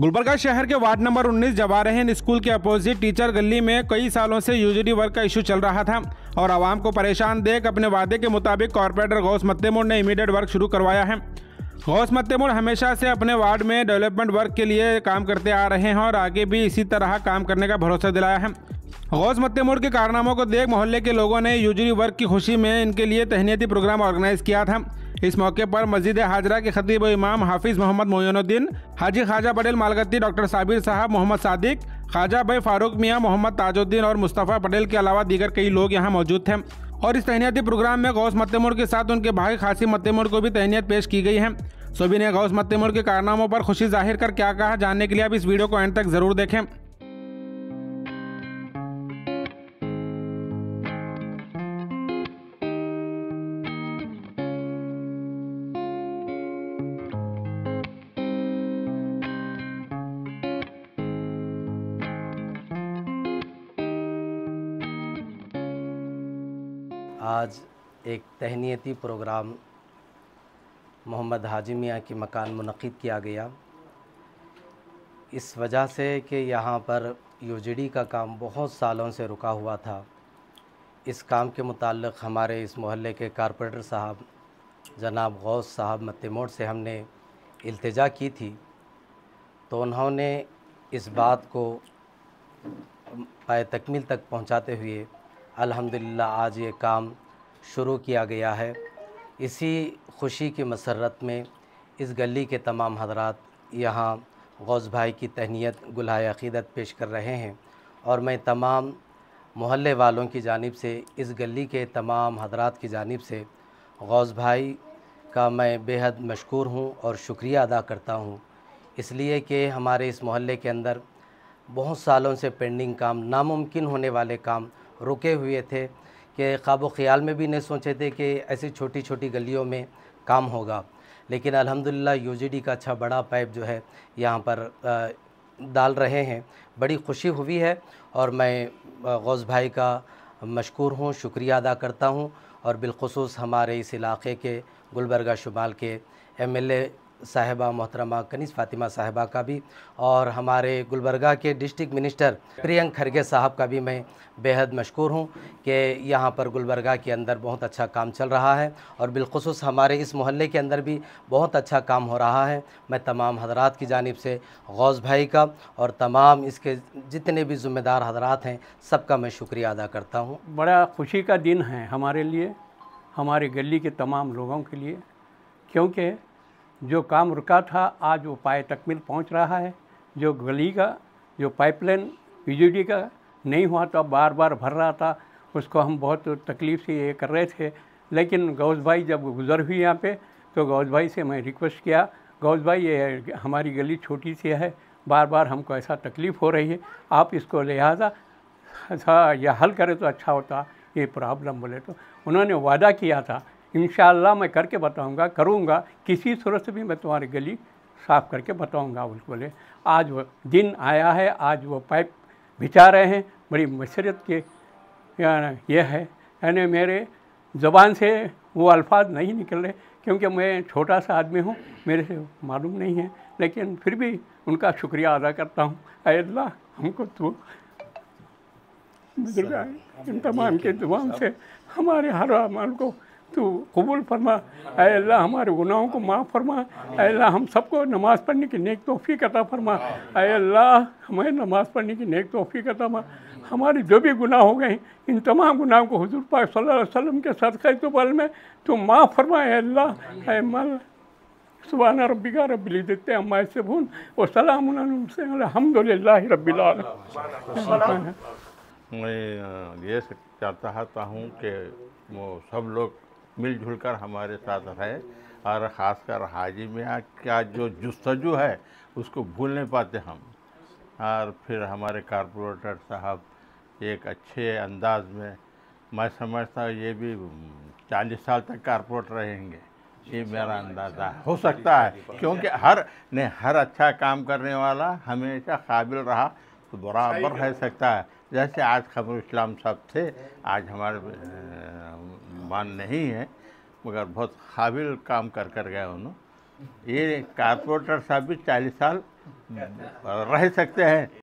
गुलबरगा शहर के ward number 19 जवारहन स्कूल के अपोजिट टीचर गली में कई सालों से यूजरी वर्क का इशू चल रहा था और आवाम को परेशान देख अपने वादे के मुताबिक कॉरपोरेटर गौस मोड़ ने इमीडिएट वर्क शुरू करवाया है गौस मोड़ हमेशा से अपने वार्ड में डेवलपमेंट वर्क के लिए काम करते आ रहे हैं और आगे भी इसी तरह काम करने का भरोसा दिलाया है गौस मोड़ के कारनामों को देख मोहल्ले के लोगों ने यूजरी वर्क की खुशी में इनके लिए तहनीती प्रोग्राम ऑर्गेनाइज किया था इस मौके पर मस्जिद हाजरा के खतीब इमाम हाफिज मोहम्मद मोयनुद्दीन हाजी खाजा पटेल मालगती डॉक्टर साबिर साहब मोहम्मद सादिक खाजा भाई फारूक मियाँ मोहम्मद ताजुद्दीन और मुस्तफ़ा पटेल के अलावा दीगर कई लोग यहाँ मौजूद थे और इस तहनीती प्रोग्राम में गौस मत्तेमुर के साथ उनके भाई खासी मत्तेमुर को भी तहनीत पेश की गई है सभी ने गौस मत्तेमुर के कारनामों पर खुशी जाहिर कर क्या कहा जानने के लिए आप इस वीडियो को एंड तक ज़रूर देखें आज एक तहनीती प्रोग्राम मोहम्मद हाजी मियाँ के मकान मनद किया गया इस वजह से कि यहाँ पर यूजीडी का काम बहुत सालों से रुका हुआ था इस काम के मुतालिक हमारे इस मोहल्ले के कारपोरेटर साहब जनाब गौस साहब मोड़ से हमने अल्तजा की थी तो उन्होंने इस बात को पाए तकमील तक पहुंचाते हुए अल्हम्दुलिल्लाह आज ये काम शुरू किया गया है इसी खुशी की मसरत में इस गली के तमाम हजरात यहाँ गौस भाई की तहनीत गुलाह अकीदत पेश कर रहे हैं और मैं तमाम मोहल्ले वालों की जानब से इस गली के तमाम हजरात की जानब से गौस भाई का मैं बेहद मशहूर हूँ और शुक्रिया अदा करता हूँ इसलिए कि हमारे इस मोहल्ले के अंदर बहुत सालों से पेंडिंग काम नामुमकिन होने वाले काम रुके हुए थे कि ख्वाब ख़्याल में भी नहीं सोचे थे कि ऐसी छोटी छोटी गलियों में काम होगा लेकिन अल्हम्दुलिल्लाह यूजीडी का अच्छा बड़ा पाइप जो है यहाँ पर डाल रहे हैं बड़ी खुशी हुई है और मैं गौस भाई का मशकूर हूँ शुक्रिया अदा करता हूँ और बिलखसूस हमारे इस इलाके के गुलबर्गा शुमाल के एम एल ए साहिबा मोहतरमा कनीस फातिमा साहबा का भी और हमारे गुलबर्गा के डिस्ट्रिक्ट मिनिस्टर प्रियंक खरगे साहब का भी मैं बेहद मशहूर हूँ कि यहाँ पर गुलबर्गा के अंदर बहुत अच्छा काम चल रहा है और बिलखसूस हमारे इस मोहल्ले के अंदर भी बहुत अच्छा काम हो रहा है मैं तमाम हजरात की जानब से गौज़ भाई का और तमाम इसके जितने भी ज़िम्मेदार हजरात हैं सबका मैं शुक्रिया अदा करता हूँ बड़ा खुशी का दिन है हमारे लिए हमारे गली के तमाम लोगों के लिए क्योंकि जो काम रुका था आज वो पाए तकमील पहुंच रहा है जो गली का जो पाइपलाइन बिजली का नहीं हुआ था तो बार बार भर रहा था उसको हम बहुत तकलीफ़ से ये कर रहे थे लेकिन गौस भाई जब गुज़र हुई यहाँ पे तो गौस भाई से मैं रिक्वेस्ट किया गौस भाई ये हमारी गली छोटी सी है बार बार हमको ऐसा तकलीफ़ हो रही है आप इसको लिहाजा हाँ, यह हल करें तो अच्छा होता ये प्रॉब्लम बोले तो उन्होंने वादा किया था इन मैं करके बताऊँगा करूँगा किसी सूरत से भी मैं तुम्हारी गली साफ़ करके बताऊँगा उसको बोले आज वो दिन आया है आज वो पाइप बिछा रहे हैं बड़ी मसरत के यह है यानी मेरे ज़बान से वो अल्फाज नहीं निकल रहे क्योंकि मैं छोटा सा आदमी हूँ मेरे से मालूम नहीं है लेकिन फिर भी उनका शुक्रिया अदा करता हूँ अल्लाह हमको तो इन तमाम के दुआओं से हमारे हर अमाल को तो कबूल फरमा अः अल्लाह हमारे गुनाहों को माफ़ फरमा अल्लाह हम सबको नमाज़ पढ़ने की नेक तोहफ़ी अता फरमा अल्लाह हमें नमाज़ पढ़ने की नेक तोहफ़ी अता फरमा हमारे जो भी गुनाह हो गए इन तमाम गुनाहों को हजूर पाक सल्लल्लाहु अलैहि वसल्लम के सदक़ा इतबाल में तो माफ़ फरमाए अल्लाह मल सुबहाना रबी का रबी ली देते अम्मा से भून और सलाम अलहमदिल्ला रबील मैं ये चाहता हूँ कि वो सब लोग मिलजुल कर हमारे साथ रहे और ख़ासकर हाजी मियाँ का जो जस्तजु है उसको भूल नहीं पाते हम और फिर हमारे कारपोरेटर साहब एक अच्छे अंदाज में मैं समझता हूँ ये भी चालीस साल तक कारपोरेट रहेंगे ये मेरा अंदाज़ा हो सकता है क्योंकि हर ने हर अच्छा काम करने वाला हमेशा काबिल रहा तो बराबर रह सकता है जैसे आज खबर इस्लाम साहब थे आज हमारे मान नहीं है मगर बहुत हाबिल काम कर कर गए उन्होंने ये कारपोरेटर साहब भी चालीस साल रह सकते हैं